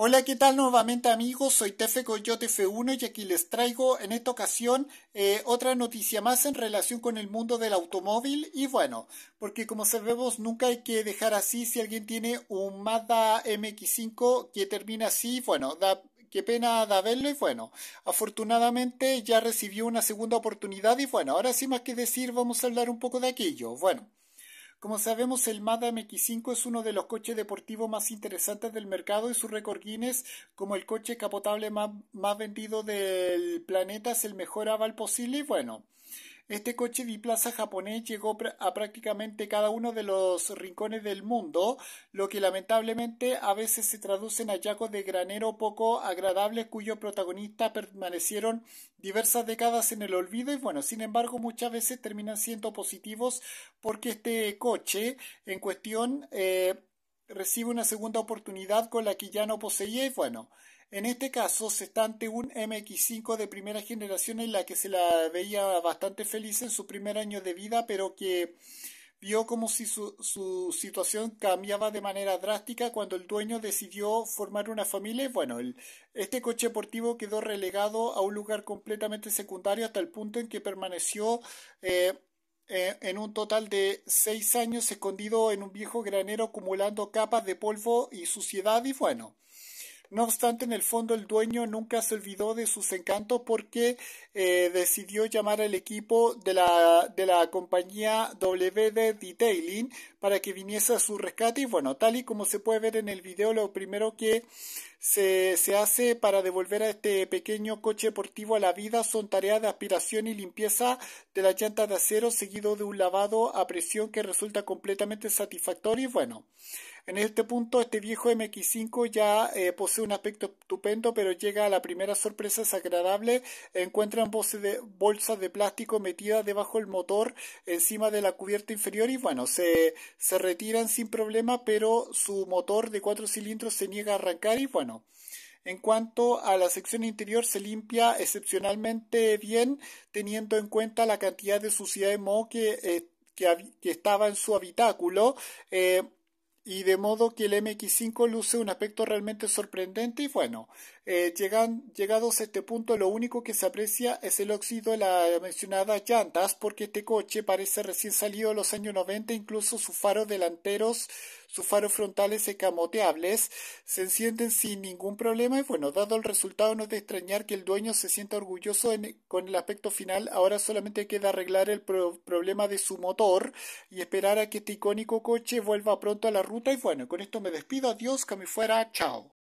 Hola, ¿qué tal nuevamente amigos? Soy Tefe Coyote F1 y aquí les traigo en esta ocasión eh, otra noticia más en relación con el mundo del automóvil y bueno, porque como sabemos nunca hay que dejar así si alguien tiene un Mazda MX5 que termina así, bueno, da qué pena de haberlo y bueno, afortunadamente ya recibió una segunda oportunidad y bueno, ahora sin más que decir vamos a hablar un poco de aquello. Bueno, como sabemos, el Mazda MX5 es uno de los coches deportivos más interesantes del mercado y su récord Guinness como el coche capotable más, más vendido del planeta es el mejor aval posible. Y bueno, este coche plaza japonés llegó a prácticamente cada uno de los rincones del mundo, lo que lamentablemente a veces se traduce en hallazgos de granero poco agradables cuyos protagonistas permanecieron diversas décadas en el olvido y bueno, sin embargo muchas veces terminan siendo positivos porque este coche en cuestión eh, recibe una segunda oportunidad con la que ya no poseía y bueno, en este caso se está ante un MX5 de primera generación en la que se la veía bastante feliz en su primer año de vida, pero que vio como si su, situación cambiaba de manera drástica cuando el dueño decidió formar una familia. Bueno, este coche deportivo quedó relegado a un lugar completamente secundario hasta el punto en que permaneció eh, eh, en un total de seis años escondido en un viejo granero acumulando capas de polvo y suciedad y bueno. No obstante, en el fondo el dueño nunca se olvidó de sus encantos porque eh, decidió llamar al equipo de la, compañía WD Detailing para que viniese a su rescate. Y bueno, tal y como se puede ver en el video, lo primero que se, hace para devolver a este pequeño coche deportivo a la vida son tareas de aspiración y limpieza de la llanta de acero seguido de un lavado a presión que resulta completamente satisfactorio. Y bueno, en este punto, este viejo MX5 ya eh, posee un aspecto estupendo, pero llega a la primera sorpresa desagradable. Encuentran bolsas de plástico metidas debajo del motor, encima de la cubierta inferior, y bueno, se, se retiran sin problema, pero su motor de cuatro cilindros se niega a arrancar, y bueno. En cuanto a la sección interior, se limpia excepcionalmente bien, teniendo en cuenta la cantidad de suciedad de moho que, eh, estaba en su habitáculo. Eh, y de modo que el MX5 luce un aspecto realmente sorprendente y bueno, eh, llegados a este punto lo único que se aprecia es el óxido de las mencionadas llantas porque este coche parece recién salido de los años 90, incluso sus faros delanteros sus faros frontales escamoteables se encienden sin ningún problema y bueno, dado el resultado no es de extrañar que el dueño se sienta orgulloso con el aspecto final, ahora solamente queda arreglar el problema de su motor y esperar a que este icónico coche vuelva pronto a la ruta y bueno, con esto me despido, adiós, que me fuera, chao.